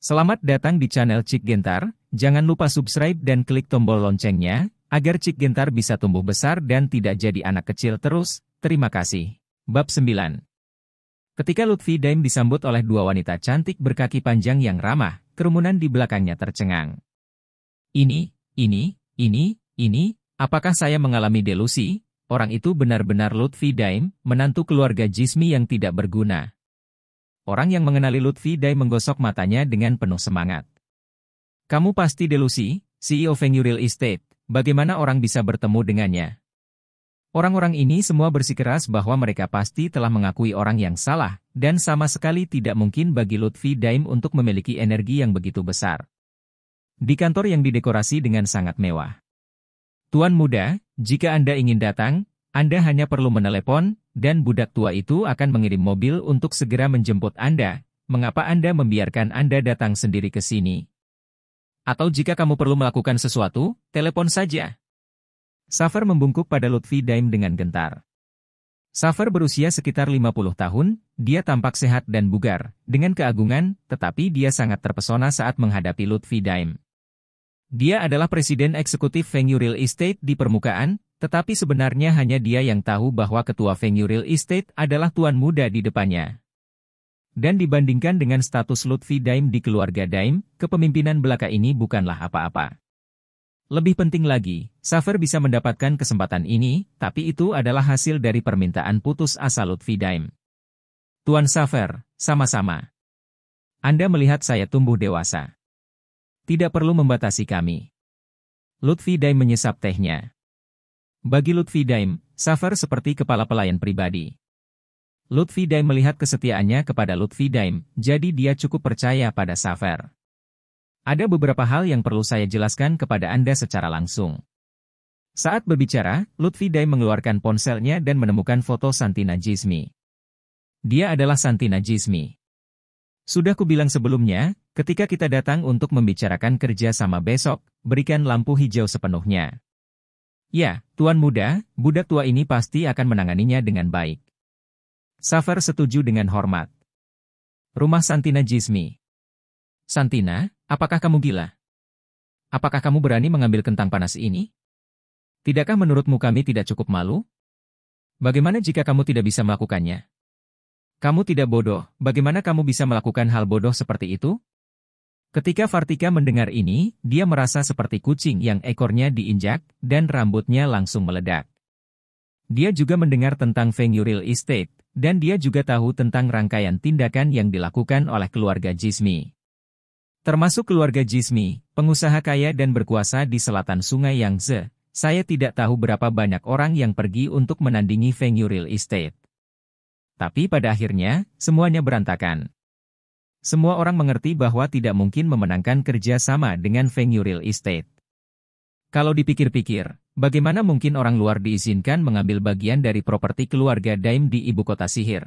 Selamat datang di channel Cik Gentar, jangan lupa subscribe dan klik tombol loncengnya, agar Cik Gentar bisa tumbuh besar dan tidak jadi anak kecil terus, terima kasih. Bab 9 Ketika Lutfi Daim disambut oleh dua wanita cantik berkaki panjang yang ramah, kerumunan di belakangnya tercengang. Ini, ini, ini, ini, apakah saya mengalami delusi? Orang itu benar-benar Lutfi Daim, menantu keluarga Jismi yang tidak berguna. Orang yang mengenali Lutfi Dai menggosok matanya dengan penuh semangat. Kamu pasti delusi, CEO Venue Real Estate. Bagaimana orang bisa bertemu dengannya? Orang-orang ini semua bersikeras bahwa mereka pasti telah mengakui orang yang salah, dan sama sekali tidak mungkin bagi Lutfi Daim untuk memiliki energi yang begitu besar. Di kantor yang didekorasi dengan sangat mewah. Tuan muda, jika Anda ingin datang, Anda hanya perlu menelepon dan budak tua itu akan mengirim mobil untuk segera menjemput Anda, mengapa Anda membiarkan Anda datang sendiri ke sini? Atau jika kamu perlu melakukan sesuatu, telepon saja. Safar membungkuk pada Lutfi Daim dengan gentar. Safar berusia sekitar 50 tahun, dia tampak sehat dan bugar, dengan keagungan, tetapi dia sangat terpesona saat menghadapi Lutfi Daim. Dia adalah presiden eksekutif Feng Yu Real Estate di permukaan, tetapi sebenarnya hanya dia yang tahu bahwa ketua Feng Yu Real Estate adalah tuan muda di depannya. Dan dibandingkan dengan status Lutfi Daim di keluarga Daim, kepemimpinan belaka ini bukanlah apa-apa. Lebih penting lagi, Safer bisa mendapatkan kesempatan ini, tapi itu adalah hasil dari permintaan putus asa Lutfi Daim. Tuan Safer, sama-sama. Anda melihat saya tumbuh dewasa. Tidak perlu membatasi kami. Lutfi Daim menyesap tehnya. Bagi Lutfi Daim, Safar seperti kepala pelayan pribadi. Lutfi Daim melihat kesetiaannya kepada Lutfi Daim, jadi dia cukup percaya pada Safar. Ada beberapa hal yang perlu saya jelaskan kepada Anda secara langsung. Saat berbicara, Lutfi Daim mengeluarkan ponselnya dan menemukan foto Santina Jismi. Dia adalah Santina Jismi. Sudah kubilang sebelumnya, Ketika kita datang untuk membicarakan kerja sama besok, berikan lampu hijau sepenuhnya. Ya, Tuan Muda, budak tua ini pasti akan menanganinya dengan baik. Safar setuju dengan hormat. Rumah Santina Jismi. Santina, apakah kamu gila? Apakah kamu berani mengambil kentang panas ini? Tidakkah menurutmu kami tidak cukup malu? Bagaimana jika kamu tidak bisa melakukannya? Kamu tidak bodoh, bagaimana kamu bisa melakukan hal bodoh seperti itu? Ketika Vartika mendengar ini, dia merasa seperti kucing yang ekornya diinjak dan rambutnya langsung meledak. Dia juga mendengar tentang Feng Yuril Estate, dan dia juga tahu tentang rangkaian tindakan yang dilakukan oleh keluarga Jismi. Termasuk keluarga Jismi, pengusaha kaya dan berkuasa di selatan sungai Yangtze, saya tidak tahu berapa banyak orang yang pergi untuk menandingi Feng Yuril Estate. Tapi pada akhirnya, semuanya berantakan. Semua orang mengerti bahwa tidak mungkin memenangkan kerja sama dengan venue real estate. Kalau dipikir-pikir, bagaimana mungkin orang luar diizinkan mengambil bagian dari properti keluarga Daim di ibu kota sihir?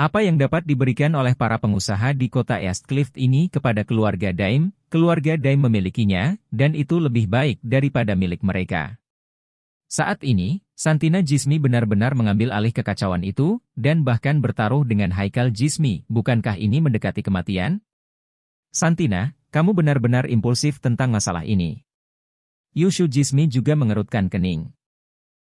Apa yang dapat diberikan oleh para pengusaha di kota Eastcliff ini kepada keluarga Daim? Keluarga Daim memilikinya, dan itu lebih baik daripada milik mereka. Saat ini, Santina Jismi benar-benar mengambil alih kekacauan itu, dan bahkan bertaruh dengan Haikal Jismi, bukankah ini mendekati kematian? Santina, kamu benar-benar impulsif tentang masalah ini. Yushu Jismi juga mengerutkan kening.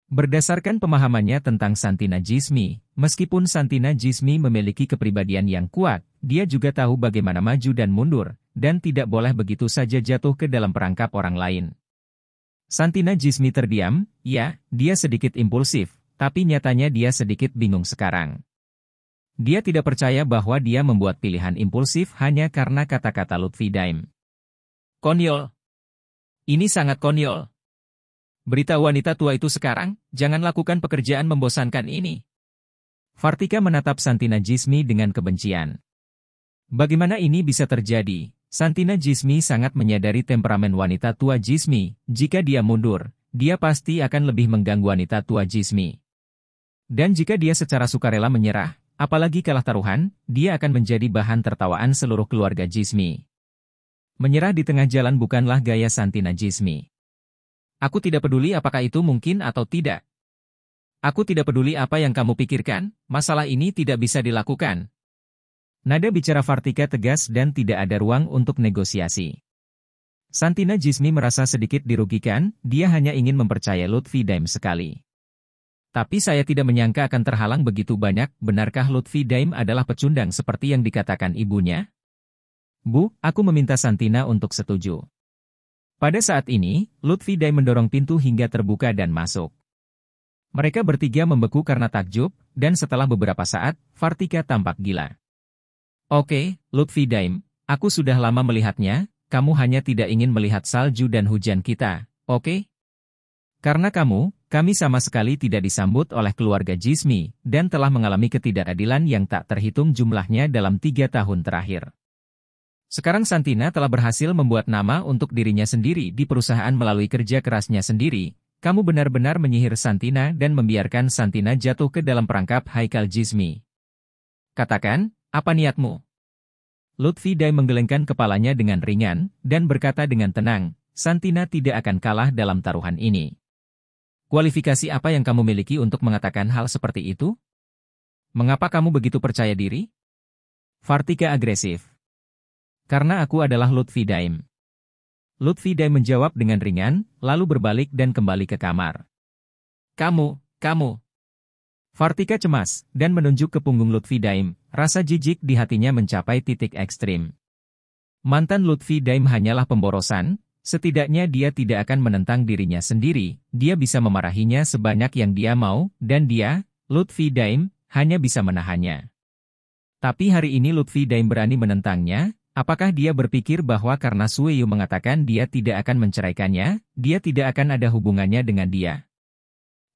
Berdasarkan pemahamannya tentang Santina Jismi, meskipun Santina Jismi memiliki kepribadian yang kuat, dia juga tahu bagaimana maju dan mundur, dan tidak boleh begitu saja jatuh ke dalam perangkap orang lain. Santina Jismi terdiam, ya, dia sedikit impulsif, tapi nyatanya dia sedikit bingung sekarang. Dia tidak percaya bahwa dia membuat pilihan impulsif hanya karena kata-kata Lutfi Daim. Konyol. Ini sangat konyol. Berita wanita tua itu sekarang, jangan lakukan pekerjaan membosankan ini. Fartika menatap Santina Jismi dengan kebencian. Bagaimana ini bisa terjadi? Santina Jismi sangat menyadari temperamen wanita tua Jismi, jika dia mundur, dia pasti akan lebih mengganggu wanita tua Jismi. Dan jika dia secara sukarela menyerah, apalagi kalah taruhan, dia akan menjadi bahan tertawaan seluruh keluarga Jismi. Menyerah di tengah jalan bukanlah gaya Santina Jismi. Aku tidak peduli apakah itu mungkin atau tidak. Aku tidak peduli apa yang kamu pikirkan, masalah ini tidak bisa dilakukan, Nada bicara Vartika tegas dan tidak ada ruang untuk negosiasi. Santina Jismi merasa sedikit dirugikan, dia hanya ingin mempercaya Lutfi Daim sekali. Tapi saya tidak menyangka akan terhalang begitu banyak, benarkah Lutfi Daim adalah pecundang seperti yang dikatakan ibunya? Bu, aku meminta Santina untuk setuju. Pada saat ini, Lutfi Daim mendorong pintu hingga terbuka dan masuk. Mereka bertiga membeku karena takjub, dan setelah beberapa saat, Vartika tampak gila. Oke, Lutfi Daim, aku sudah lama melihatnya, kamu hanya tidak ingin melihat salju dan hujan kita, oke? Karena kamu, kami sama sekali tidak disambut oleh keluarga Jismi, dan telah mengalami ketidakadilan yang tak terhitung jumlahnya dalam tiga tahun terakhir. Sekarang Santina telah berhasil membuat nama untuk dirinya sendiri di perusahaan melalui kerja kerasnya sendiri. Kamu benar-benar menyihir Santina dan membiarkan Santina jatuh ke dalam perangkap Haikal Jismi. Katakan, apa niatmu? Lutfi Dai menggelengkan kepalanya dengan ringan dan berkata dengan tenang, Santina tidak akan kalah dalam taruhan ini. Kualifikasi apa yang kamu miliki untuk mengatakan hal seperti itu? Mengapa kamu begitu percaya diri? Fartika agresif. Karena aku adalah Lutfi Daim. Lutfi Daim menjawab dengan ringan, lalu berbalik dan kembali ke kamar. Kamu, kamu, Fartika cemas, dan menunjuk ke punggung Lutfi Daim, rasa jijik di hatinya mencapai titik ekstrim. Mantan Lutfi Daim hanyalah pemborosan, setidaknya dia tidak akan menentang dirinya sendiri, dia bisa memarahinya sebanyak yang dia mau, dan dia, Lutfi Daim, hanya bisa menahannya. Tapi hari ini Lutfi Daim berani menentangnya, apakah dia berpikir bahwa karena Sueyu mengatakan dia tidak akan menceraikannya, dia tidak akan ada hubungannya dengan dia.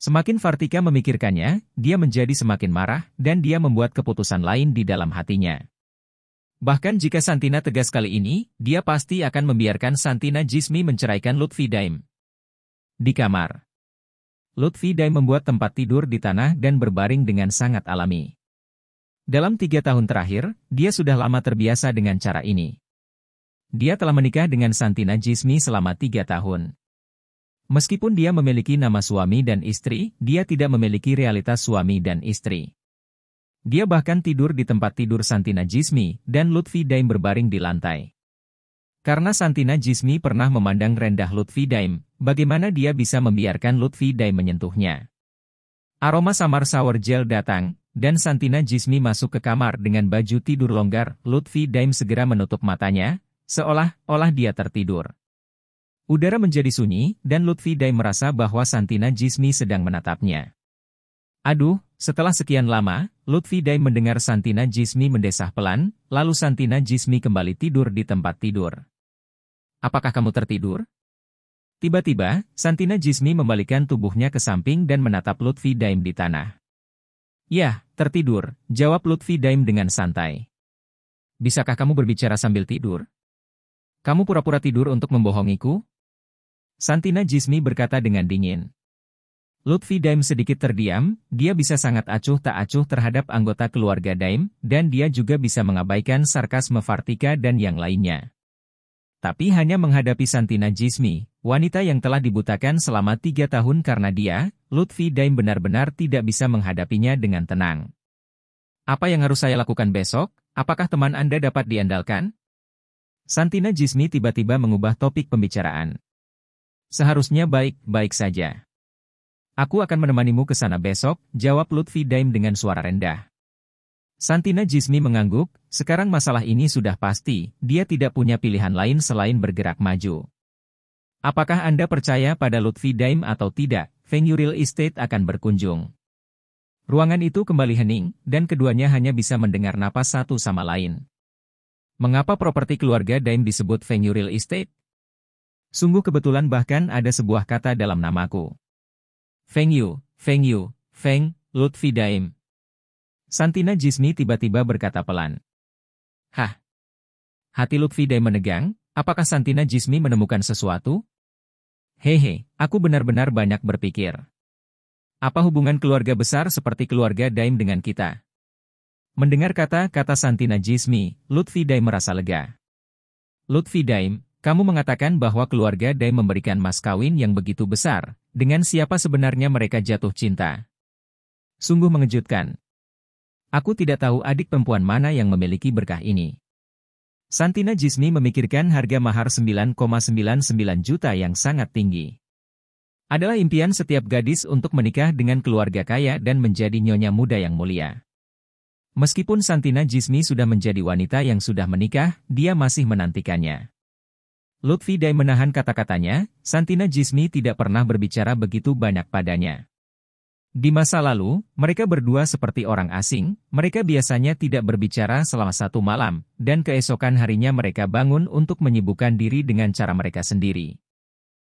Semakin Vartika memikirkannya, dia menjadi semakin marah dan dia membuat keputusan lain di dalam hatinya. Bahkan jika Santina tegas kali ini, dia pasti akan membiarkan Santina Jismi menceraikan Lutfi Daim. Di kamar, Lutfi Daim membuat tempat tidur di tanah dan berbaring dengan sangat alami. Dalam tiga tahun terakhir, dia sudah lama terbiasa dengan cara ini. Dia telah menikah dengan Santina Jismi selama tiga tahun. Meskipun dia memiliki nama suami dan istri, dia tidak memiliki realitas suami dan istri. Dia bahkan tidur di tempat tidur Santina Jismi, dan Lutfi Daim berbaring di lantai. Karena Santina Jismi pernah memandang rendah Lutfi Daim, bagaimana dia bisa membiarkan Lutfi Daim menyentuhnya. Aroma samar sour gel datang, dan Santina Jismi masuk ke kamar dengan baju tidur longgar, Lutfi Daim segera menutup matanya, seolah-olah dia tertidur. Udara menjadi sunyi, dan Lutfi Dai merasa bahwa Santina Jismi sedang menatapnya. Aduh, setelah sekian lama, Lutfi Dai mendengar Santina Jismi mendesah pelan, lalu Santina Jismi kembali tidur di tempat tidur. Apakah kamu tertidur? Tiba-tiba, Santina Jismi membalikkan tubuhnya ke samping dan menatap Lutfi Daim di tanah. Yah, tertidur, jawab Lutfi Daim dengan santai. Bisakah kamu berbicara sambil tidur? Kamu pura-pura tidur untuk membohongiku? Santina Jismi berkata dengan dingin. Lutfi Daim sedikit terdiam, dia bisa sangat acuh tak acuh terhadap anggota keluarga Daim, dan dia juga bisa mengabaikan sarkasme Fartika dan yang lainnya. Tapi hanya menghadapi Santina Jismi, wanita yang telah dibutakan selama tiga tahun karena dia, Lutfi Daim benar-benar tidak bisa menghadapinya dengan tenang. Apa yang harus saya lakukan besok? Apakah teman Anda dapat diandalkan? Santina Jismi tiba-tiba mengubah topik pembicaraan. Seharusnya baik-baik saja. Aku akan menemanimu ke sana besok, jawab Lutfi Daim dengan suara rendah. Santina Jismi mengangguk, sekarang masalah ini sudah pasti, dia tidak punya pilihan lain selain bergerak maju. Apakah Anda percaya pada Lutfi Daim atau tidak, venue real estate akan berkunjung. Ruangan itu kembali hening, dan keduanya hanya bisa mendengar napas satu sama lain. Mengapa properti keluarga Daim disebut venue real estate? Sungguh kebetulan bahkan ada sebuah kata dalam namaku. Feng Yu, Feng Yu, Feng, Lutfi Daim. Santina Jismi tiba-tiba berkata pelan. Hah? Hati Lutfi Daim menegang, apakah Santina Jismi menemukan sesuatu? Hehe, aku benar-benar banyak berpikir. Apa hubungan keluarga besar seperti keluarga Daim dengan kita? Mendengar kata-kata Santina Jismi, Lutfi Daim merasa lega. Lutfi Daim, kamu mengatakan bahwa keluarga Dai memberikan mas kawin yang begitu besar, dengan siapa sebenarnya mereka jatuh cinta. Sungguh mengejutkan. Aku tidak tahu adik perempuan mana yang memiliki berkah ini. Santina Jismi memikirkan harga mahar 9,99 juta yang sangat tinggi. Adalah impian setiap gadis untuk menikah dengan keluarga kaya dan menjadi nyonya muda yang mulia. Meskipun Santina Jismi sudah menjadi wanita yang sudah menikah, dia masih menantikannya. Lutfi Dai menahan kata-katanya, Santina Jismi tidak pernah berbicara begitu banyak padanya. Di masa lalu, mereka berdua seperti orang asing, mereka biasanya tidak berbicara selama satu malam, dan keesokan harinya mereka bangun untuk menyibukkan diri dengan cara mereka sendiri.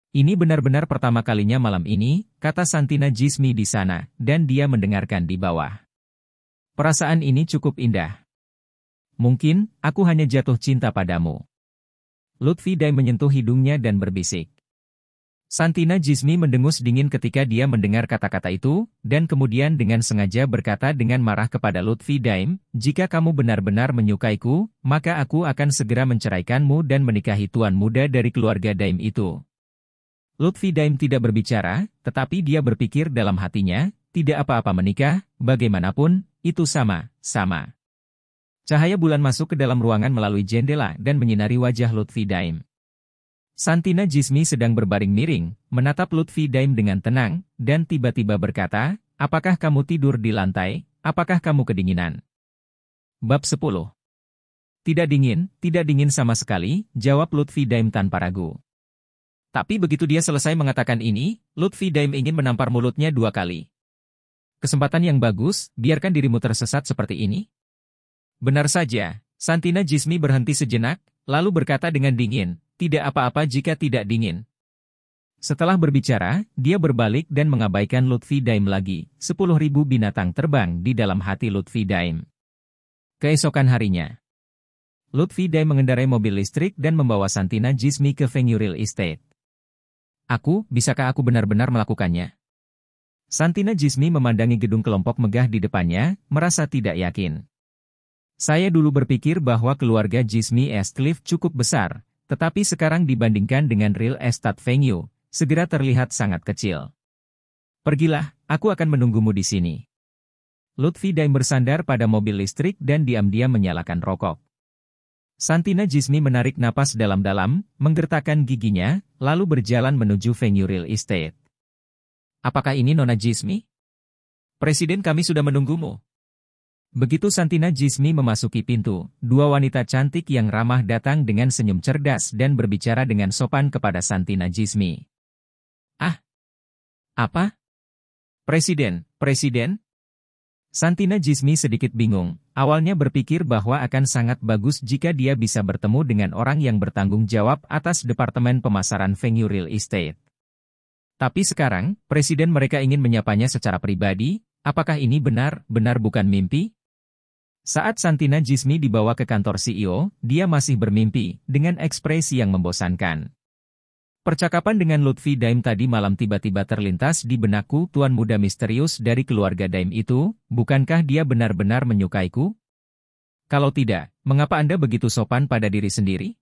Ini benar-benar pertama kalinya malam ini, kata Santina Jismi di sana, dan dia mendengarkan di bawah. Perasaan ini cukup indah. Mungkin, aku hanya jatuh cinta padamu. Lutfi Dai menyentuh hidungnya dan berbisik. Santina Jismi mendengus dingin ketika dia mendengar kata-kata itu, dan kemudian dengan sengaja berkata dengan marah kepada Lutfi Daim, jika kamu benar-benar menyukaiku, maka aku akan segera menceraikanmu dan menikahi tuan muda dari keluarga Daim itu. Lutfi Daim tidak berbicara, tetapi dia berpikir dalam hatinya, tidak apa-apa menikah, bagaimanapun, itu sama, sama. Cahaya bulan masuk ke dalam ruangan melalui jendela dan menyinari wajah Lutfi Daim. Santina Jismi sedang berbaring miring, menatap Lutfi Daim dengan tenang, dan tiba-tiba berkata, Apakah kamu tidur di lantai? Apakah kamu kedinginan? Bab 10 Tidak dingin, tidak dingin sama sekali, jawab Lutfi Daim tanpa ragu. Tapi begitu dia selesai mengatakan ini, Lutfi Daim ingin menampar mulutnya dua kali. Kesempatan yang bagus, biarkan dirimu tersesat seperti ini. Benar saja, Santina Jismi berhenti sejenak, lalu berkata dengan dingin, tidak apa-apa jika tidak dingin. Setelah berbicara, dia berbalik dan mengabaikan Lutfi Daim lagi, Sepuluh ribu binatang terbang di dalam hati Lutfi Daim. Keesokan harinya, Lutfi Daim mengendarai mobil listrik dan membawa Santina Jismi ke venue real estate. Aku, bisakah aku benar-benar melakukannya? Santina Jismi memandangi gedung kelompok megah di depannya, merasa tidak yakin. Saya dulu berpikir bahwa keluarga Jismi Estcliffe cukup besar, tetapi sekarang dibandingkan dengan real estate venue, segera terlihat sangat kecil. Pergilah, aku akan menunggumu di sini. Lutfi Daim bersandar pada mobil listrik dan diam-diam menyalakan rokok. Santina Jismi menarik napas dalam-dalam, menggertakkan giginya, lalu berjalan menuju venue real estate. Apakah ini Nona Jismi? Presiden kami sudah menunggumu. Begitu Santina Jismi memasuki pintu, dua wanita cantik yang ramah datang dengan senyum cerdas dan berbicara dengan sopan kepada Santina Jismi. Ah? Apa? Presiden, Presiden? Santina Jismi sedikit bingung, awalnya berpikir bahwa akan sangat bagus jika dia bisa bertemu dengan orang yang bertanggung jawab atas Departemen Pemasaran Venue Real Estate. Tapi sekarang, presiden mereka ingin menyapanya secara pribadi, apakah ini benar, benar bukan mimpi? Saat Santina Jismi dibawa ke kantor CEO, dia masih bermimpi, dengan ekspresi yang membosankan. Percakapan dengan Lutfi Daim tadi malam tiba-tiba terlintas di benakku tuan muda misterius dari keluarga Daim itu, bukankah dia benar-benar menyukaiku? Kalau tidak, mengapa Anda begitu sopan pada diri sendiri?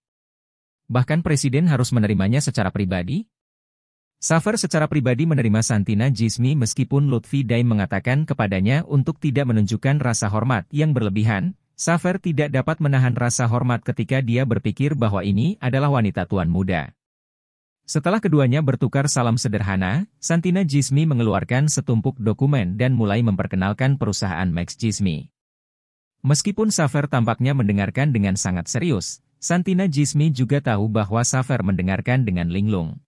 Bahkan Presiden harus menerimanya secara pribadi? Safar secara pribadi menerima Santina Jismi meskipun Lutfi Dai mengatakan kepadanya untuk tidak menunjukkan rasa hormat yang berlebihan, Safar tidak dapat menahan rasa hormat ketika dia berpikir bahwa ini adalah wanita tuan muda. Setelah keduanya bertukar salam sederhana, Santina Jismi mengeluarkan setumpuk dokumen dan mulai memperkenalkan perusahaan Max Jismi. Meskipun Safar tampaknya mendengarkan dengan sangat serius, Santina Jismi juga tahu bahwa Safar mendengarkan dengan linglung.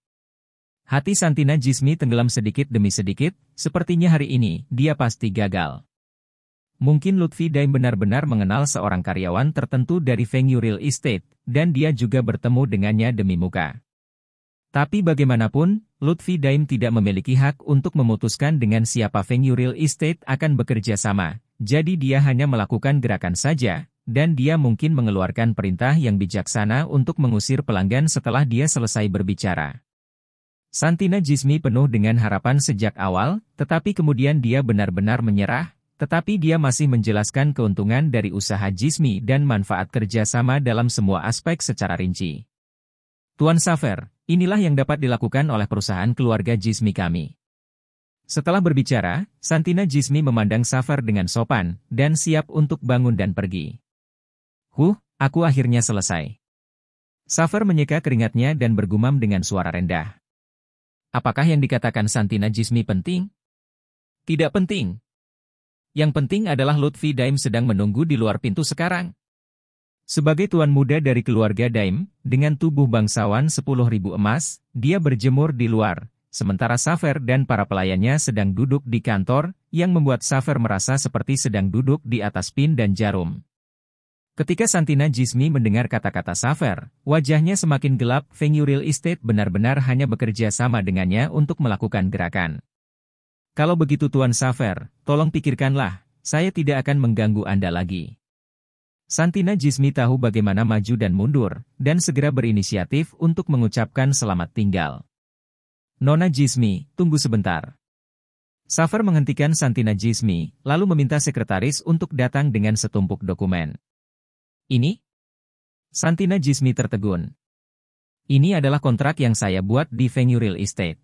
Hati Santina Jismi tenggelam sedikit demi sedikit, sepertinya hari ini dia pasti gagal. Mungkin Lutfi Daim benar-benar mengenal seorang karyawan tertentu dari Feng Real Estate, dan dia juga bertemu dengannya demi muka. Tapi bagaimanapun, Lutfi Daim tidak memiliki hak untuk memutuskan dengan siapa Feng Real Estate akan bekerja sama, jadi dia hanya melakukan gerakan saja, dan dia mungkin mengeluarkan perintah yang bijaksana untuk mengusir pelanggan setelah dia selesai berbicara. Santina Jismi penuh dengan harapan sejak awal, tetapi kemudian dia benar-benar menyerah, tetapi dia masih menjelaskan keuntungan dari usaha Jismi dan manfaat kerjasama dalam semua aspek secara rinci. Tuan Safer, inilah yang dapat dilakukan oleh perusahaan keluarga Jismi kami. Setelah berbicara, Santina Jismi memandang Safer dengan sopan, dan siap untuk bangun dan pergi. Huh, aku akhirnya selesai. Safer menyeka keringatnya dan bergumam dengan suara rendah. Apakah yang dikatakan Santina Jismi penting? Tidak penting. Yang penting adalah Lutfi Daim sedang menunggu di luar pintu sekarang. Sebagai tuan muda dari keluarga Daim, dengan tubuh bangsawan ribu emas, dia berjemur di luar, sementara Safer dan para pelayannya sedang duduk di kantor, yang membuat Safer merasa seperti sedang duduk di atas pin dan jarum. Ketika Santina Jismi mendengar kata-kata Safer, wajahnya semakin gelap, Feng Yu Estate benar-benar hanya bekerja sama dengannya untuk melakukan gerakan. Kalau begitu Tuan Safer, tolong pikirkanlah, saya tidak akan mengganggu Anda lagi. Santina Jismi tahu bagaimana maju dan mundur, dan segera berinisiatif untuk mengucapkan selamat tinggal. Nona Jismi, tunggu sebentar. Safer menghentikan Santina Jismi, lalu meminta sekretaris untuk datang dengan setumpuk dokumen. Ini? Santina Jismi tertegun. Ini adalah kontrak yang saya buat di venue real estate.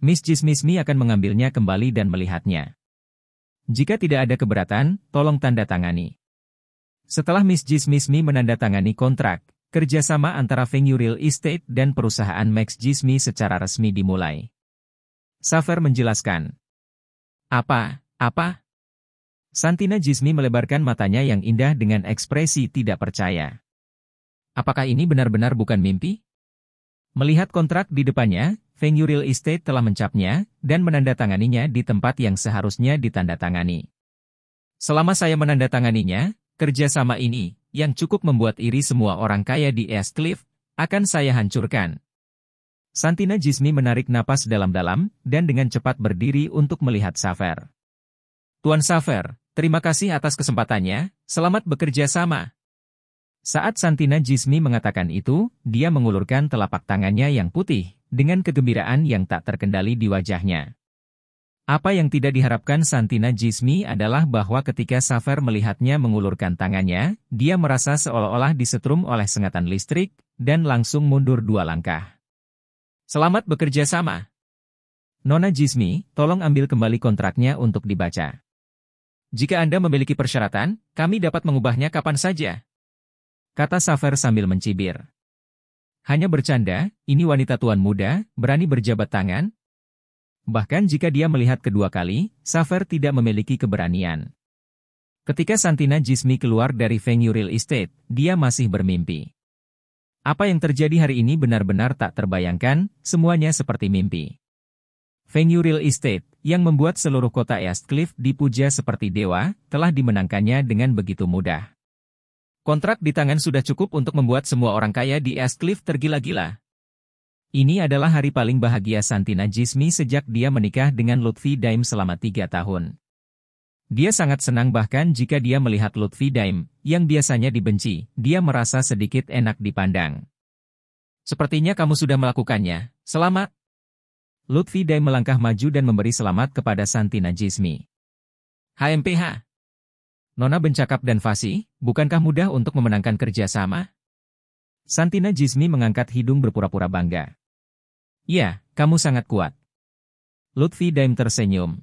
Miss Jismismi akan mengambilnya kembali dan melihatnya. Jika tidak ada keberatan, tolong tanda tangani. Setelah Miss Jismismi menandatangani kontrak, kerjasama antara venue real estate dan perusahaan Max Jismi secara resmi dimulai. Safer menjelaskan. Apa, apa, Santina Jismi melebarkan matanya yang indah dengan ekspresi tidak percaya. Apakah ini benar-benar bukan mimpi? Melihat kontrak di depannya, Feng Yuril Estate telah mencapnya dan menandatanganinya di tempat yang seharusnya ditandatangani. Selama saya menandatanganinya, kerjasama ini, yang cukup membuat iri semua orang kaya di East Cliff, akan saya hancurkan. Santina Jismi menarik napas dalam-dalam dan dengan cepat berdiri untuk melihat Safer. Tuan Safer, Terima kasih atas kesempatannya, selamat bekerja sama. Saat Santina Jismi mengatakan itu, dia mengulurkan telapak tangannya yang putih, dengan kegembiraan yang tak terkendali di wajahnya. Apa yang tidak diharapkan Santina Jismi adalah bahwa ketika Safer melihatnya mengulurkan tangannya, dia merasa seolah-olah disetrum oleh sengatan listrik, dan langsung mundur dua langkah. Selamat bekerja sama. Nona Jismi, tolong ambil kembali kontraknya untuk dibaca. Jika Anda memiliki persyaratan, kami dapat mengubahnya kapan saja. Kata Safer sambil mencibir. Hanya bercanda, ini wanita tuan muda, berani berjabat tangan. Bahkan jika dia melihat kedua kali, Safer tidak memiliki keberanian. Ketika Santina Jismi keluar dari Feng Yuril Estate, dia masih bermimpi. Apa yang terjadi hari ini benar-benar tak terbayangkan, semuanya seperti mimpi. Feng Yuril Estate, yang membuat seluruh kota Eastcliff dipuja seperti dewa, telah dimenangkannya dengan begitu mudah. Kontrak di tangan sudah cukup untuk membuat semua orang kaya di Eastcliff tergila-gila. Ini adalah hari paling bahagia Santina Jismi sejak dia menikah dengan Lutfi Daim selama tiga tahun. Dia sangat senang bahkan jika dia melihat Lutfi Daim, yang biasanya dibenci, dia merasa sedikit enak dipandang. Sepertinya kamu sudah melakukannya. Selamat. Lutfi Day melangkah maju dan memberi selamat kepada Santina Jismi. HMPH Nona Bencakap dan Fasi, bukankah mudah untuk memenangkan kerjasama? Santina Jismi mengangkat hidung berpura-pura bangga. Ya, kamu sangat kuat. Lutfi Daim tersenyum.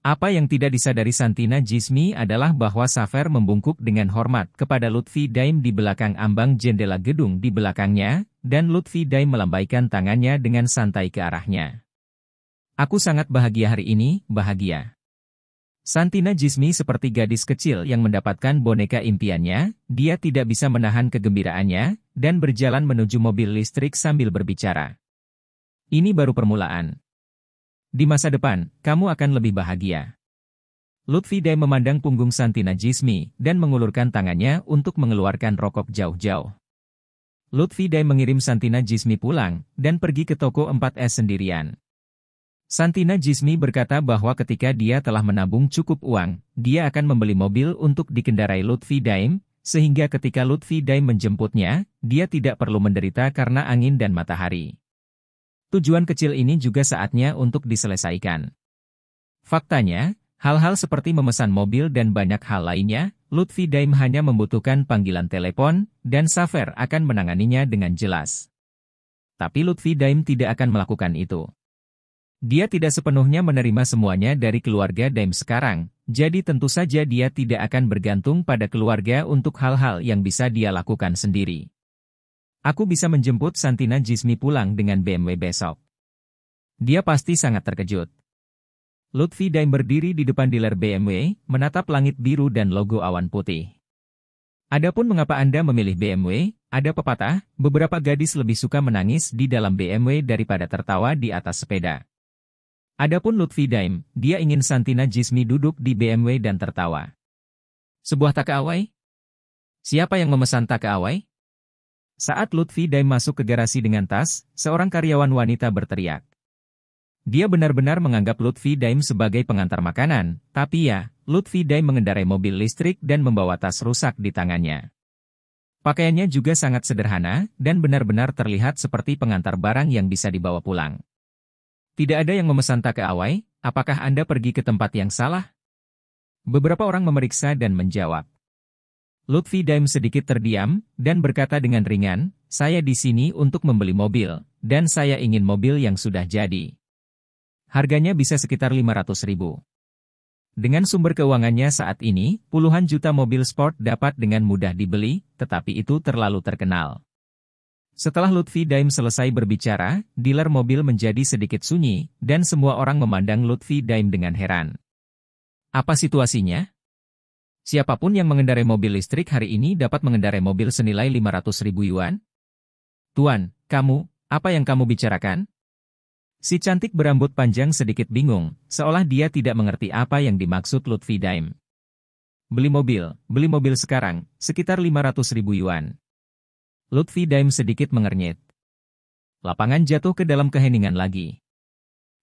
Apa yang tidak disadari Santina Jismi adalah bahwa Safer membungkuk dengan hormat kepada Lutfi Daim di belakang ambang jendela gedung di belakangnya, dan Lutfi Daim melambaikan tangannya dengan santai ke arahnya. Aku sangat bahagia hari ini, bahagia. Santina Jismi seperti gadis kecil yang mendapatkan boneka impiannya, dia tidak bisa menahan kegembiraannya, dan berjalan menuju mobil listrik sambil berbicara. Ini baru permulaan. Di masa depan, kamu akan lebih bahagia. Lutfi Day memandang punggung Santina Jismi dan mengulurkan tangannya untuk mengeluarkan rokok jauh-jauh. Lutfi Day mengirim Santina Jismi pulang dan pergi ke toko 4S sendirian. Santina Jismi berkata bahwa ketika dia telah menabung cukup uang, dia akan membeli mobil untuk dikendarai Lutfi Daim, sehingga ketika Lutfi Daim menjemputnya, dia tidak perlu menderita karena angin dan matahari tujuan kecil ini juga saatnya untuk diselesaikan. Faktanya, hal-hal seperti memesan mobil dan banyak hal lainnya, Lutfi Daim hanya membutuhkan panggilan telepon, dan Safer akan menanganinya dengan jelas. Tapi Lutfi Daim tidak akan melakukan itu. Dia tidak sepenuhnya menerima semuanya dari keluarga Daim sekarang, jadi tentu saja dia tidak akan bergantung pada keluarga untuk hal-hal yang bisa dia lakukan sendiri. Aku bisa menjemput Santina Jismi pulang dengan BMW besok. Dia pasti sangat terkejut. Lutfi Daim berdiri di depan dealer BMW, menatap langit biru dan logo awan putih. Adapun mengapa Anda memilih BMW, ada pepatah, beberapa gadis lebih suka menangis di dalam BMW daripada tertawa di atas sepeda. Adapun Lutfi Daim, dia ingin Santina Jismi duduk di BMW dan tertawa. Sebuah takawai? Siapa yang memesan takawai? Saat Lutfi Dai masuk ke garasi dengan tas, seorang karyawan wanita berteriak. Dia benar-benar menganggap Lutfi Daim sebagai pengantar makanan, tapi ya, Lutfi Daim mengendarai mobil listrik dan membawa tas rusak di tangannya. Pakaiannya juga sangat sederhana, dan benar-benar terlihat seperti pengantar barang yang bisa dibawa pulang. Tidak ada yang memesan tak awai? apakah Anda pergi ke tempat yang salah? Beberapa orang memeriksa dan menjawab. Lutfi Daim sedikit terdiam, dan berkata dengan ringan, saya di sini untuk membeli mobil, dan saya ingin mobil yang sudah jadi. Harganya bisa sekitar 500 ribu. Dengan sumber keuangannya saat ini, puluhan juta mobil sport dapat dengan mudah dibeli, tetapi itu terlalu terkenal. Setelah Lutfi Daim selesai berbicara, dealer mobil menjadi sedikit sunyi, dan semua orang memandang Lutfi Daim dengan heran. Apa situasinya? Siapapun yang mengendarai mobil listrik hari ini dapat mengendarai mobil senilai 500 ribu yuan. Tuan, kamu, apa yang kamu bicarakan? Si cantik berambut panjang sedikit bingung, seolah dia tidak mengerti apa yang dimaksud Lutfi Daim. Beli mobil, beli mobil sekarang, sekitar 500 ribu yuan. Lutfi Daim sedikit mengernyit. Lapangan jatuh ke dalam keheningan lagi.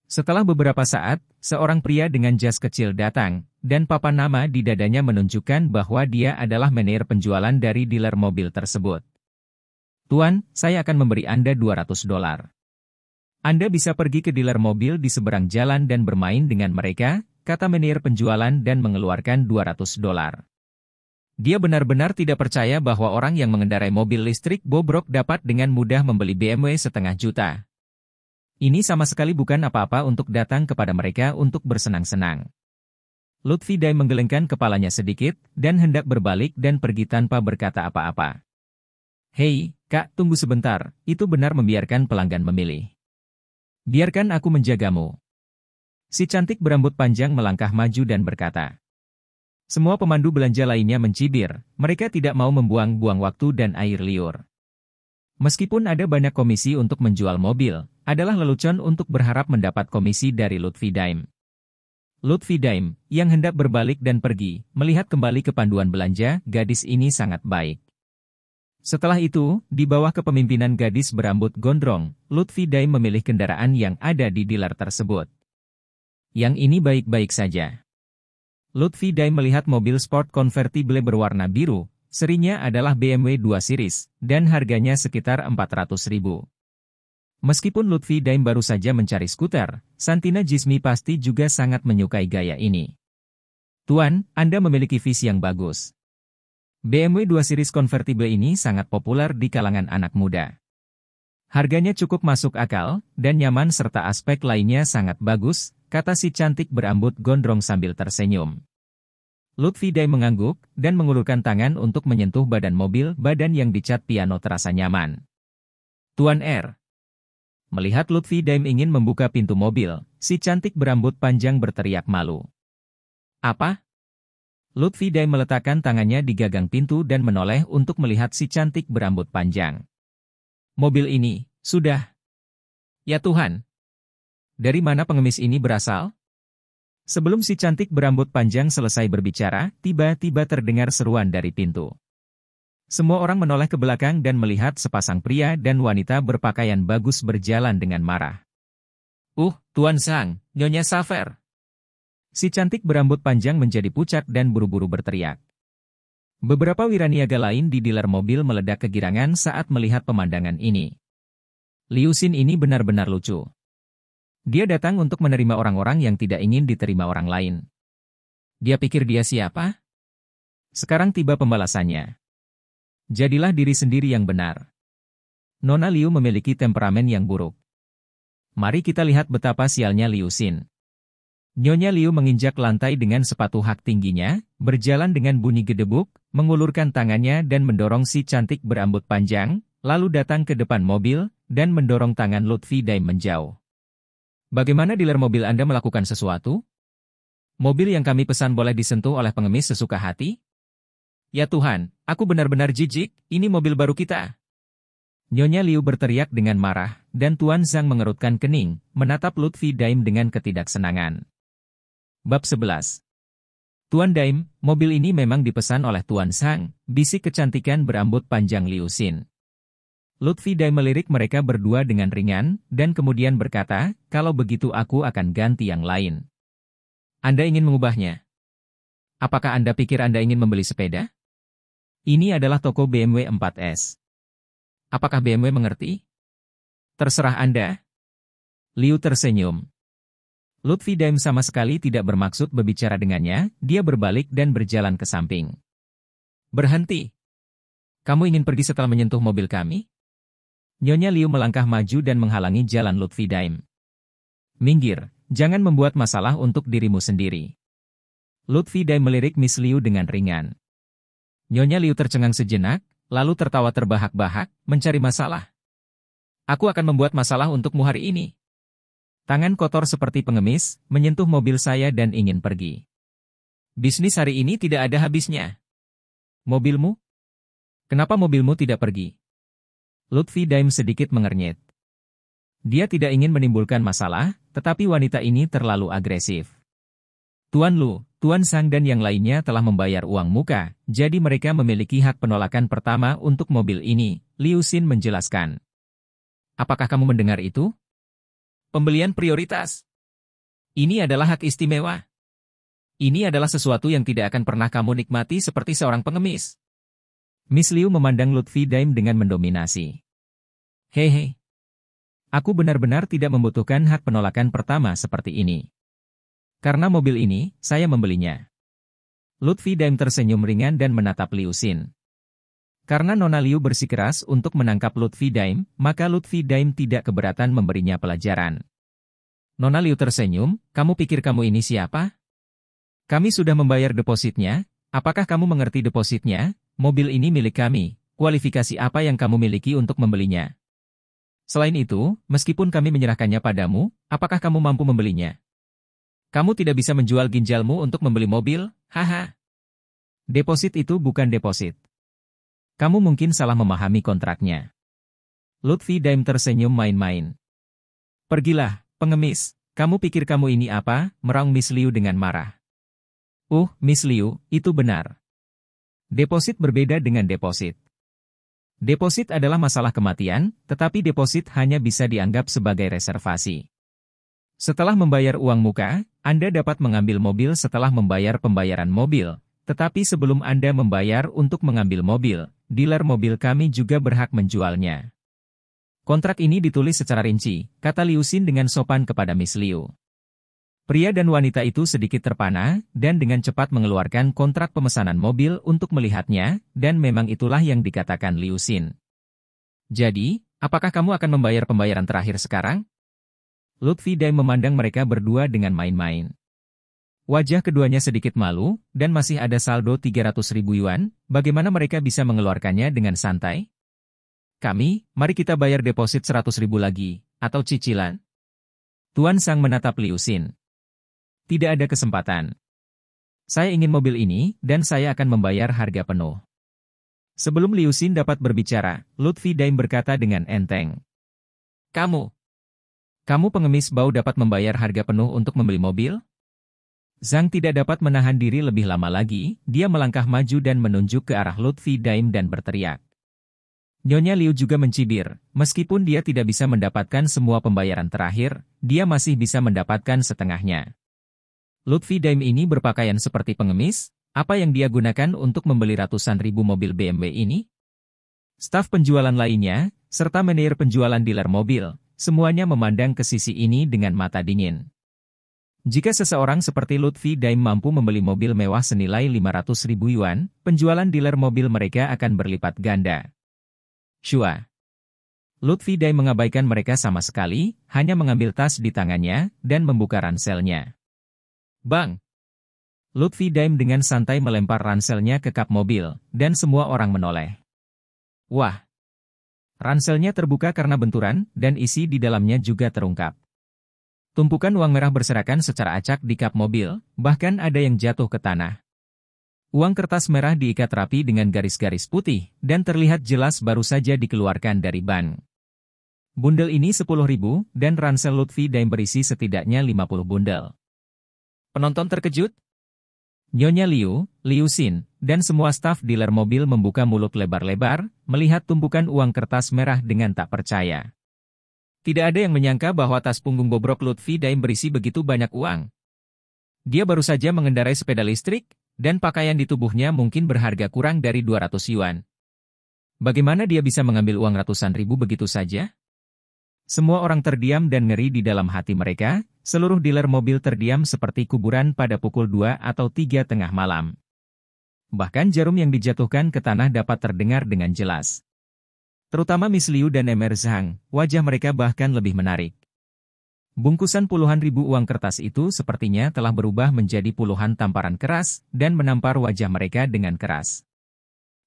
Setelah beberapa saat, seorang pria dengan jas kecil datang, dan papan nama di dadanya menunjukkan bahwa dia adalah menir penjualan dari dealer mobil tersebut. Tuan, saya akan memberi Anda 200 dolar. Anda bisa pergi ke dealer mobil di seberang jalan dan bermain dengan mereka, kata menir penjualan dan mengeluarkan 200 dolar. Dia benar-benar tidak percaya bahwa orang yang mengendarai mobil listrik bobrok dapat dengan mudah membeli BMW setengah juta, ini sama sekali bukan apa-apa untuk datang kepada mereka untuk bersenang-senang. Lutfi Dai menggelengkan kepalanya sedikit, dan hendak berbalik dan pergi tanpa berkata apa-apa. Hei, kak, tunggu sebentar, itu benar membiarkan pelanggan memilih. Biarkan aku menjagamu. Si cantik berambut panjang melangkah maju dan berkata. Semua pemandu belanja lainnya mencibir, mereka tidak mau membuang-buang waktu dan air liur. Meskipun ada banyak komisi untuk menjual mobil, adalah lelucon untuk berharap mendapat komisi dari Lutfi Daim. Lutfi Daim, yang hendak berbalik dan pergi, melihat kembali ke panduan belanja, gadis ini sangat baik. Setelah itu, di bawah kepemimpinan gadis berambut gondrong, Lutfi Daim memilih kendaraan yang ada di dealer tersebut. Yang ini baik-baik saja. Lutfi Daim melihat mobil sport convertible berwarna biru, Serinya adalah BMW 2 Series, dan harganya sekitar 400 ribu. Meskipun Lutfi Daim baru saja mencari skuter, Santina Jismi pasti juga sangat menyukai gaya ini. Tuan, Anda memiliki visi yang bagus. BMW 2 Series Convertible ini sangat populer di kalangan anak muda. Harganya cukup masuk akal, dan nyaman serta aspek lainnya sangat bagus, kata si cantik berambut gondrong sambil tersenyum. Lutfi Day mengangguk dan mengulurkan tangan untuk menyentuh badan mobil, badan yang dicat piano terasa nyaman. Tuan R. Er. Melihat Lutfi Daim ingin membuka pintu mobil, si cantik berambut panjang berteriak malu. Apa? Lutfi Daim meletakkan tangannya di gagang pintu dan menoleh untuk melihat si cantik berambut panjang. Mobil ini, sudah. Ya Tuhan. Dari mana pengemis ini berasal? Sebelum si cantik berambut panjang selesai berbicara, tiba-tiba terdengar seruan dari pintu. Semua orang menoleh ke belakang dan melihat sepasang pria dan wanita berpakaian bagus berjalan dengan marah. Uh, Tuan Sang, Nyonya Safer. Si cantik berambut panjang menjadi pucat dan buru-buru berteriak. Beberapa wiraniaga lain di dealer mobil meledak kegirangan saat melihat pemandangan ini. Liusin ini benar-benar lucu. Dia datang untuk menerima orang-orang yang tidak ingin diterima orang lain. Dia pikir dia siapa? Sekarang tiba pembalasannya. Jadilah diri sendiri yang benar. Nona Liu memiliki temperamen yang buruk. Mari kita lihat betapa sialnya Liu Xin. Nyonya Liu menginjak lantai dengan sepatu hak tingginya, berjalan dengan bunyi gedebuk, mengulurkan tangannya dan mendorong si cantik berambut panjang, lalu datang ke depan mobil, dan mendorong tangan Lutfi Dai menjauh. Bagaimana dealer mobil Anda melakukan sesuatu? Mobil yang kami pesan boleh disentuh oleh pengemis sesuka hati? Ya Tuhan, aku benar-benar jijik, ini mobil baru kita. Nyonya Liu berteriak dengan marah, dan Tuan Zhang mengerutkan kening, menatap Lutfi Daim dengan ketidaksenangan. Bab 11 Tuan Daim, mobil ini memang dipesan oleh Tuan Zhang, bisik kecantikan berambut panjang Liu Xin. Lutfi Dai melirik mereka berdua dengan ringan, dan kemudian berkata, kalau begitu aku akan ganti yang lain. Anda ingin mengubahnya? Apakah Anda pikir Anda ingin membeli sepeda? Ini adalah toko BMW 4S. Apakah BMW mengerti? Terserah Anda. Liu tersenyum. Lutfi Daim sama sekali tidak bermaksud berbicara dengannya, dia berbalik dan berjalan ke samping. Berhenti. Kamu ingin pergi setelah menyentuh mobil kami? Nyonya Liu melangkah maju dan menghalangi jalan Lutfi Daim. Minggir, jangan membuat masalah untuk dirimu sendiri. Lutfi Daim melirik Miss Liu dengan ringan. Nyonya Liu tercengang sejenak, lalu tertawa terbahak-bahak, mencari masalah. Aku akan membuat masalah untukmu hari ini. Tangan kotor seperti pengemis, menyentuh mobil saya dan ingin pergi. Bisnis hari ini tidak ada habisnya. Mobilmu? Kenapa mobilmu tidak pergi? Lutfi Daim sedikit mengernyit. Dia tidak ingin menimbulkan masalah, tetapi wanita ini terlalu agresif. Tuan Lu, Tuan Sang dan yang lainnya telah membayar uang muka, jadi mereka memiliki hak penolakan pertama untuk mobil ini, Liu Xin menjelaskan. Apakah kamu mendengar itu? Pembelian prioritas. Ini adalah hak istimewa. Ini adalah sesuatu yang tidak akan pernah kamu nikmati seperti seorang pengemis. Miss Liu memandang Lutfi Daim dengan mendominasi. Hehe. Aku benar-benar tidak membutuhkan hak penolakan pertama seperti ini. Karena mobil ini, saya membelinya. Lutfi Daim tersenyum ringan dan menatap Liu Xin. Karena Nona Liu bersikeras untuk menangkap Lutfi Daim, maka Lutfi Daim tidak keberatan memberinya pelajaran. Nona Liu tersenyum, kamu pikir kamu ini siapa? Kami sudah membayar depositnya, apakah kamu mengerti depositnya? Mobil ini milik kami. Kualifikasi apa yang kamu miliki untuk membelinya? Selain itu, meskipun kami menyerahkannya padamu, apakah kamu mampu membelinya? Kamu tidak bisa menjual ginjalmu untuk membeli mobil, haha. Deposit itu bukan deposit. Kamu mungkin salah memahami kontraknya. Lutfi Daim tersenyum main-main. Pergilah, pengemis. Kamu pikir kamu ini apa? Merang Miss Liu dengan marah. Uh, Miss Liu, itu benar. Deposit berbeda dengan deposit. Deposit adalah masalah kematian, tetapi deposit hanya bisa dianggap sebagai reservasi. Setelah membayar uang muka, Anda dapat mengambil mobil setelah membayar pembayaran mobil, tetapi sebelum Anda membayar untuk mengambil mobil, dealer mobil kami juga berhak menjualnya. Kontrak ini ditulis secara rinci, kata Liu Liusin dengan sopan kepada Miss Liu. Pria dan wanita itu sedikit terpana, dan dengan cepat mengeluarkan kontrak pemesanan mobil untuk melihatnya, dan memang itulah yang dikatakan Liu Xin. Jadi, apakah kamu akan membayar pembayaran terakhir sekarang? Lutfi Dai memandang mereka berdua dengan main-main. Wajah keduanya sedikit malu, dan masih ada saldo 300 ribu yuan, bagaimana mereka bisa mengeluarkannya dengan santai? Kami, mari kita bayar deposit 100 ribu lagi, atau cicilan. Tuan Sang menatap Liu Xin. Tidak ada kesempatan. Saya ingin mobil ini, dan saya akan membayar harga penuh. Sebelum Liu Xin dapat berbicara, Lutfi Daim berkata dengan enteng. Kamu. Kamu pengemis bau dapat membayar harga penuh untuk membeli mobil? Zhang tidak dapat menahan diri lebih lama lagi, dia melangkah maju dan menunjuk ke arah Lutfi Daim dan berteriak. Nyonya Liu juga mencibir, meskipun dia tidak bisa mendapatkan semua pembayaran terakhir, dia masih bisa mendapatkan setengahnya. Lutfi Daim ini berpakaian seperti pengemis, apa yang dia gunakan untuk membeli ratusan ribu mobil BMW ini? Staf penjualan lainnya, serta manajer penjualan dealer mobil, semuanya memandang ke sisi ini dengan mata dingin. Jika seseorang seperti Lutfi Daim mampu membeli mobil mewah senilai 500 ribu yuan, penjualan dealer mobil mereka akan berlipat ganda. Shua. Lutfi Daim mengabaikan mereka sama sekali, hanya mengambil tas di tangannya, dan membuka ranselnya. Bang! Lutfi Daim dengan santai melempar ranselnya ke kap mobil, dan semua orang menoleh. Wah! Ranselnya terbuka karena benturan, dan isi di dalamnya juga terungkap. Tumpukan uang merah berserakan secara acak di kap mobil, bahkan ada yang jatuh ke tanah. Uang kertas merah diikat rapi dengan garis-garis putih, dan terlihat jelas baru saja dikeluarkan dari ban. Bundel ini 10.000, dan ransel Lutfi Daim berisi setidaknya 50 bundel. Penonton terkejut. Nyonya Liu, Liu Xin, dan semua staf dealer mobil membuka mulut lebar-lebar, melihat tumpukan uang kertas merah dengan tak percaya. Tidak ada yang menyangka bahwa tas punggung bobrok Lutfi Daim berisi begitu banyak uang. Dia baru saja mengendarai sepeda listrik, dan pakaian di tubuhnya mungkin berharga kurang dari 200 yuan. Bagaimana dia bisa mengambil uang ratusan ribu begitu saja? Semua orang terdiam dan ngeri di dalam hati mereka, seluruh dealer mobil terdiam seperti kuburan pada pukul 2 atau 3 tengah malam. Bahkan jarum yang dijatuhkan ke tanah dapat terdengar dengan jelas. Terutama Miss Liu dan Emer Zhang, wajah mereka bahkan lebih menarik. Bungkusan puluhan ribu uang kertas itu sepertinya telah berubah menjadi puluhan tamparan keras dan menampar wajah mereka dengan keras.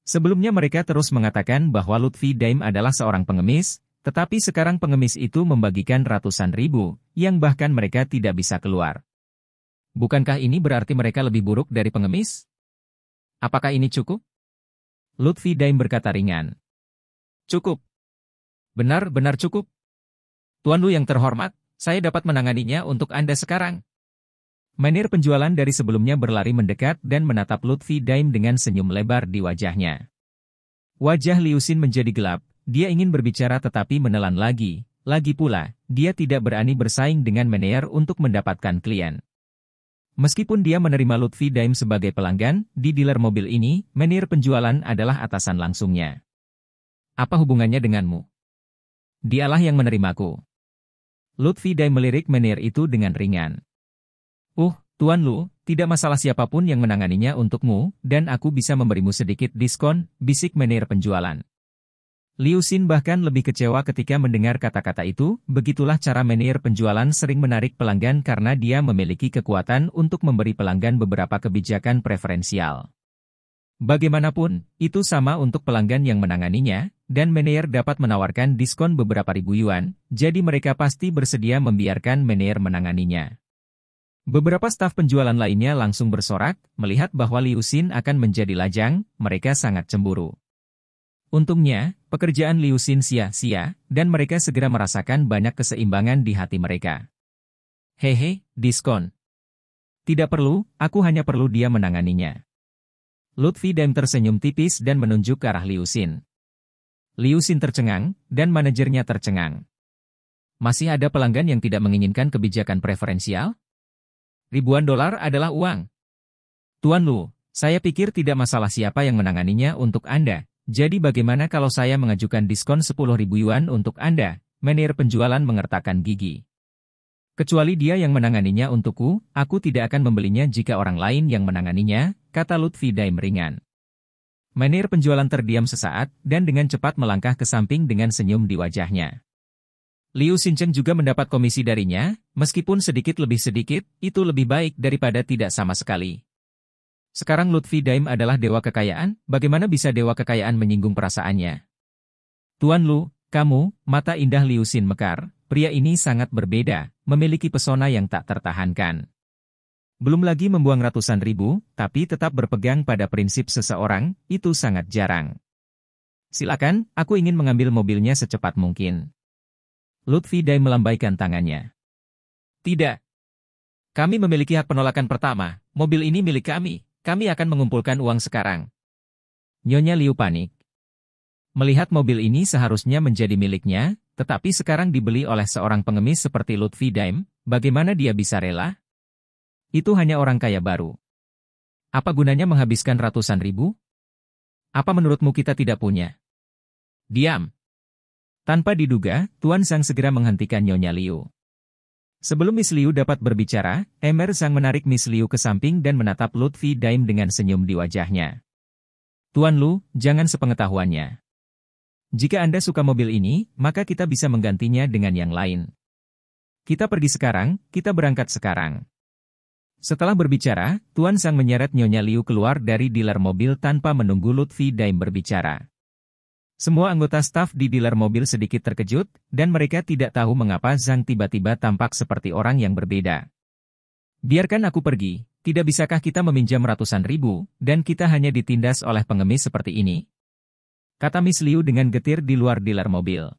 Sebelumnya mereka terus mengatakan bahwa Lutfi Daim adalah seorang pengemis, tetapi sekarang pengemis itu membagikan ratusan ribu, yang bahkan mereka tidak bisa keluar. Bukankah ini berarti mereka lebih buruk dari pengemis? Apakah ini cukup? Lutfi Daim berkata ringan. Cukup. Benar-benar cukup. Tuan Lu yang terhormat, saya dapat menanganinya untuk Anda sekarang. Menir penjualan dari sebelumnya berlari mendekat dan menatap Lutfi Daim dengan senyum lebar di wajahnya. Wajah Liusin menjadi gelap, dia ingin berbicara tetapi menelan lagi, lagi pula, dia tidak berani bersaing dengan Meneer untuk mendapatkan klien. Meskipun dia menerima Lutfi Daim sebagai pelanggan, di dealer mobil ini, Meneer penjualan adalah atasan langsungnya. Apa hubungannya denganmu? Dialah yang menerimaku. Lutfi Daim melirik Meneer itu dengan ringan. Uh, Tuan Lu, tidak masalah siapapun yang menanganinya untukmu, dan aku bisa memberimu sedikit diskon, bisik Meneer penjualan. Liu Xin bahkan lebih kecewa ketika mendengar kata-kata itu, begitulah cara menir penjualan sering menarik pelanggan karena dia memiliki kekuatan untuk memberi pelanggan beberapa kebijakan preferensial. Bagaimanapun, itu sama untuk pelanggan yang menanganinya, dan Meneer dapat menawarkan diskon beberapa ribu yuan, jadi mereka pasti bersedia membiarkan Meneer menanganinya. Beberapa staf penjualan lainnya langsung bersorak, melihat bahwa Liu Xin akan menjadi lajang, mereka sangat cemburu. Untungnya, Pekerjaan Liu Xin sia-sia, dan mereka segera merasakan banyak keseimbangan di hati mereka. Hehe, diskon. Tidak perlu, aku hanya perlu dia menanganinya. Lutfi Dem tersenyum tipis dan menunjuk ke arah Liu Xin. Liu Xin tercengang, dan manajernya tercengang. Masih ada pelanggan yang tidak menginginkan kebijakan preferensial? Ribuan dolar adalah uang. Tuan Lu, saya pikir tidak masalah siapa yang menanganinya untuk Anda, jadi bagaimana kalau saya mengajukan diskon 10.000 yuan untuk Anda? Menir penjualan mengertakkan gigi. Kecuali dia yang menanganinya untukku, aku tidak akan membelinya jika orang lain yang menanganinya, kata Lutfi Daim meringan. Menir penjualan terdiam sesaat, dan dengan cepat melangkah ke samping dengan senyum di wajahnya. Liu Xincheng juga mendapat komisi darinya, meskipun sedikit lebih sedikit, itu lebih baik daripada tidak sama sekali. Sekarang Lutfi Daim adalah dewa kekayaan, bagaimana bisa dewa kekayaan menyinggung perasaannya? Tuan Lu, kamu, mata indah Liusin Mekar, pria ini sangat berbeda, memiliki pesona yang tak tertahankan. Belum lagi membuang ratusan ribu, tapi tetap berpegang pada prinsip seseorang, itu sangat jarang. Silakan, aku ingin mengambil mobilnya secepat mungkin. Lutfi Daim melambaikan tangannya. Tidak. Kami memiliki hak penolakan pertama, mobil ini milik kami, kami akan mengumpulkan uang sekarang. Nyonya Liu panik. Melihat mobil ini seharusnya menjadi miliknya, tetapi sekarang dibeli oleh seorang pengemis seperti Lutfi Daim, bagaimana dia bisa rela? Itu hanya orang kaya baru. Apa gunanya menghabiskan ratusan ribu? Apa menurutmu kita tidak punya? Diam! Tanpa diduga, Tuan Sang segera menghentikan Nyonya Liu. Sebelum Miss Liu dapat berbicara, Emer Sang menarik Miss Liu ke samping dan menatap Lutfi Daim dengan senyum di wajahnya. Tuan Lu, jangan sepengetahuannya. Jika Anda suka mobil ini, maka kita bisa menggantinya dengan yang lain. Kita pergi sekarang, kita berangkat sekarang. Setelah berbicara, Tuan Sang menyeret Nyonya Liu keluar dari dealer mobil tanpa menunggu Lutfi Daim berbicara. Semua anggota staf di dealer mobil sedikit terkejut, dan mereka tidak tahu mengapa Zhang tiba-tiba tampak seperti orang yang berbeda. Biarkan aku pergi, tidak bisakah kita meminjam ratusan ribu, dan kita hanya ditindas oleh pengemis seperti ini? Kata Miss Liu dengan getir di luar dealer mobil.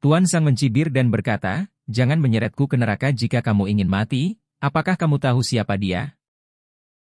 Tuan Sang mencibir dan berkata, jangan menyeretku ke neraka jika kamu ingin mati, apakah kamu tahu siapa dia?